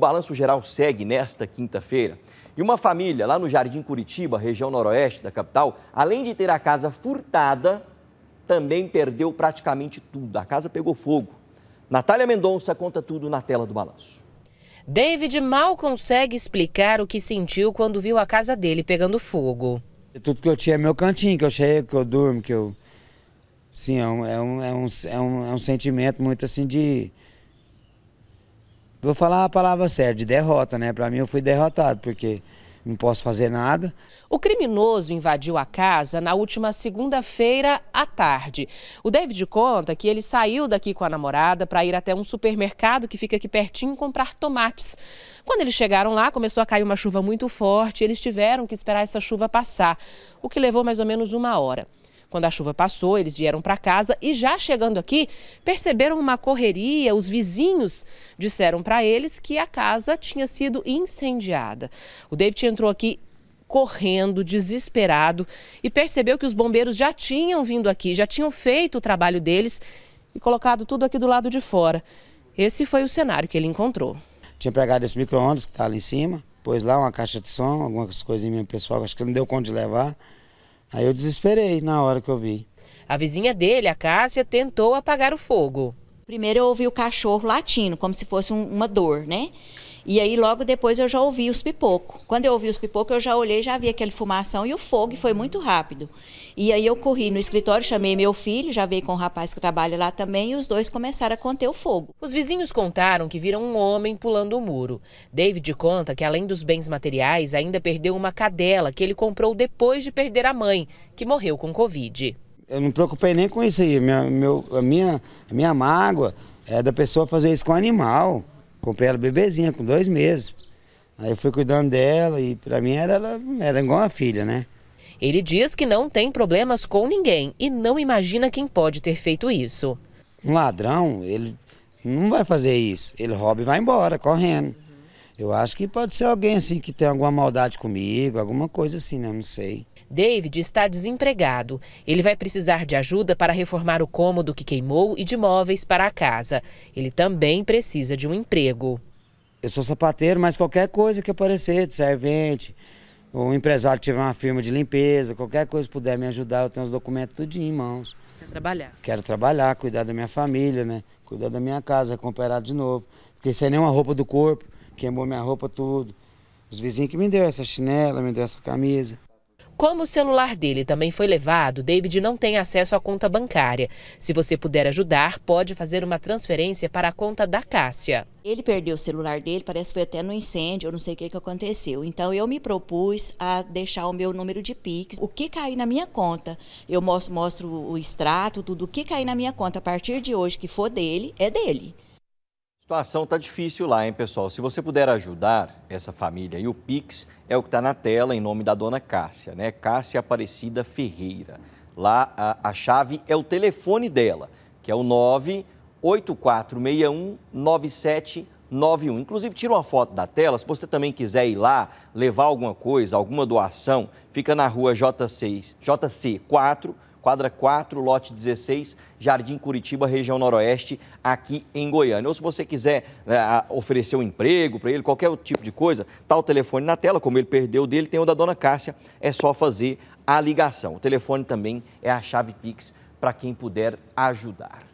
balanço geral segue nesta quinta-feira. E uma família lá no Jardim Curitiba, região noroeste da capital, além de ter a casa furtada, também perdeu praticamente tudo. A casa pegou fogo. Natália Mendonça conta tudo na tela do balanço. David mal consegue explicar o que sentiu quando viu a casa dele pegando fogo. É tudo que eu tinha é meu cantinho, que eu chego, que eu durmo, que eu. Sim, é um, é um, é um, é um é sentimento muito assim de Vou falar a palavra certa, de derrota, né? Para mim eu fui derrotado, porque não posso fazer nada. O criminoso invadiu a casa na última segunda-feira à tarde. O David conta que ele saiu daqui com a namorada para ir até um supermercado que fica aqui pertinho comprar tomates. Quando eles chegaram lá, começou a cair uma chuva muito forte e eles tiveram que esperar essa chuva passar, o que levou mais ou menos uma hora. Quando a chuva passou, eles vieram para casa e já chegando aqui, perceberam uma correria. Os vizinhos disseram para eles que a casa tinha sido incendiada. O David entrou aqui correndo, desesperado, e percebeu que os bombeiros já tinham vindo aqui, já tinham feito o trabalho deles e colocado tudo aqui do lado de fora. Esse foi o cenário que ele encontrou. Tinha pegado esse micro-ondas que está ali em cima, pôs lá uma caixa de som, algumas coisinhas pessoal, acho que não deu conta de levar. Aí eu desesperei na hora que eu vi. A vizinha dele, a Cássia, tentou apagar o fogo. Primeiro eu ouvi o cachorro latindo, como se fosse um, uma dor, né? E aí logo depois eu já ouvi os pipocos. Quando eu ouvi os pipocos, eu já olhei, já vi aquele fumação e o fogo, e foi muito rápido. E aí eu corri no escritório, chamei meu filho, já veio com o um rapaz que trabalha lá também, e os dois começaram a conter o fogo. Os vizinhos contaram que viram um homem pulando o muro. David conta que além dos bens materiais, ainda perdeu uma cadela que ele comprou depois de perder a mãe, que morreu com Covid. Eu não me preocupei nem com isso aí. Minha, meu, a, minha, a minha mágoa é da pessoa fazer isso com animal. Comprei ela bebezinha, com dois meses. Aí eu fui cuidando dela e para mim era, ela era igual uma filha, né? Ele diz que não tem problemas com ninguém e não imagina quem pode ter feito isso. Um ladrão, ele não vai fazer isso. Ele rouba e vai embora, correndo. Eu acho que pode ser alguém assim que tem alguma maldade comigo, alguma coisa assim, né? Não sei. David está desempregado. Ele vai precisar de ajuda para reformar o cômodo que queimou e de móveis para a casa. Ele também precisa de um emprego. Eu sou sapateiro, mas qualquer coisa que aparecer, de servente, ou empresário que tiver uma firma de limpeza, qualquer coisa que puder me ajudar, eu tenho os documentos tudinho em mãos. Quero trabalhar. Quero trabalhar, cuidar da minha família, né? Cuidar da minha casa, recuperar de novo. é sem nenhuma roupa do corpo queimou minha roupa tudo. Os vizinhos que me deu essa chinela, me deu essa camisa. Como o celular dele também foi levado, David não tem acesso à conta bancária. Se você puder ajudar, pode fazer uma transferência para a conta da Cássia. Ele perdeu o celular dele, parece que foi até no incêndio, eu não sei o que, que aconteceu. Então eu me propus a deixar o meu número de Pix. O que cair na minha conta, eu mostro, mostro o extrato, tudo. O que cair na minha conta a partir de hoje que for dele, é dele situação está difícil lá, hein, pessoal? Se você puder ajudar essa família e o Pix é o que está na tela em nome da dona Cássia, né? Cássia Aparecida Ferreira. Lá a, a chave é o telefone dela, que é o 984619791. Inclusive, tira uma foto da tela. Se você também quiser ir lá levar alguma coisa, alguma doação, fica na rua J6, JC4 quadra 4, lote 16, Jardim Curitiba, região noroeste, aqui em Goiânia. Ou se você quiser né, oferecer um emprego para ele, qualquer tipo de coisa, está o telefone na tela, como ele perdeu dele, tem o da dona Cássia, é só fazer a ligação. O telefone também é a chave Pix para quem puder ajudar.